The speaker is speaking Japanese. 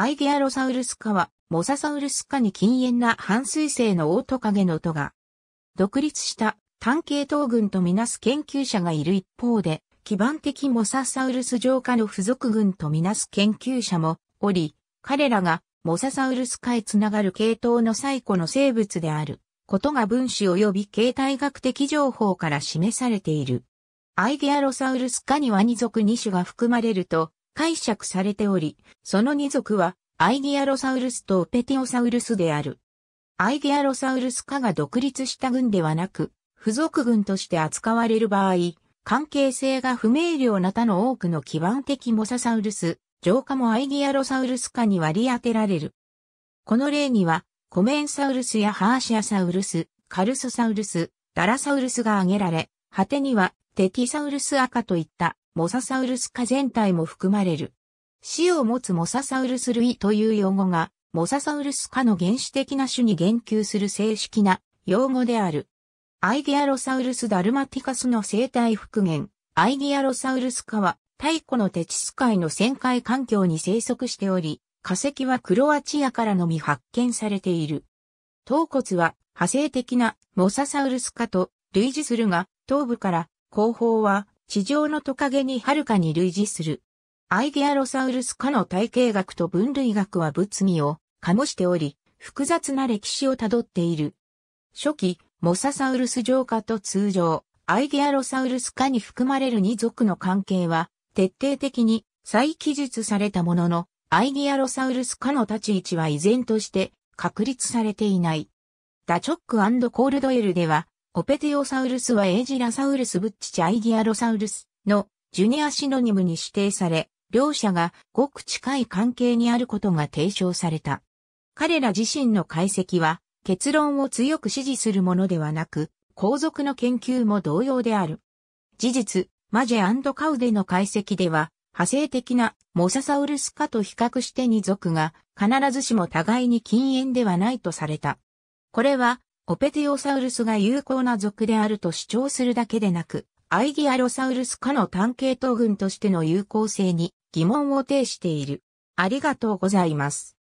アイデアロサウルス科は、モササウルス科に禁煙な半水性のオオトカゲのトが、独立した単系統群とみなす研究者がいる一方で、基盤的モササウルス上科の付属群とみなす研究者もおり、彼らがモササウルス科へつながる系統の最古の生物であることが分子及び形態学的情報から示されている。アイデアロサウルス科にはニ属2種が含まれると解釈されており、その二族はアイディアロサウルスとペティオサウルスである。アイディアロサウルス科が独立した軍ではなく、付属軍として扱われる場合、関係性が不明瞭な他の多くの基盤的モササウルス、浄化もアイディアロサウルス科に割り当てられる。この例には、コメンサウルスやハーシアサウルス、カルソサウルス、ダラサウルスが挙げられ、果てにはテティサウルス赤といったモササウルス科全体も含まれる。死を持つモササウルス類という用語が、モササウルス科の原始的な種に言及する正式な用語である。アイギアロサウルスダルマティカスの生態復元、アイギアロサウルス科は、太古のテチス海の旋回環境に生息しており、化石はクロアチアからのみ発見されている。頭骨は派生的なモササウルス科と類似するが、頭部から後方は地上のトカゲに遥かに類似する。アイデアロサウルス科の体系学と分類学は物議を醸しており、複雑な歴史をたどっている。初期、モササウルス上化と通常、アイデアロサウルス科に含まれる二族の関係は、徹底的に再記述されたものの、アイディアロサウルス科の立ち位置は依然として確立されていない。ダチョックコールドエルでは、オペティオサウルスはエイジラサウルスブッチチャイディアロサウルスのジュニアシノニムに指定され、両者がごく近い関係にあることが提唱された。彼ら自身の解析は結論を強く支持するものではなく、後続の研究も同様である。事実、マジェカウデの解析では、派生的なモササウルス科と比較して二族が必ずしも互いに禁煙ではないとされた。これはオペティオサウルスが有効な属であると主張するだけでなく、アイディアロサウルス科の単系統群としての有効性に疑問を呈している。ありがとうございます。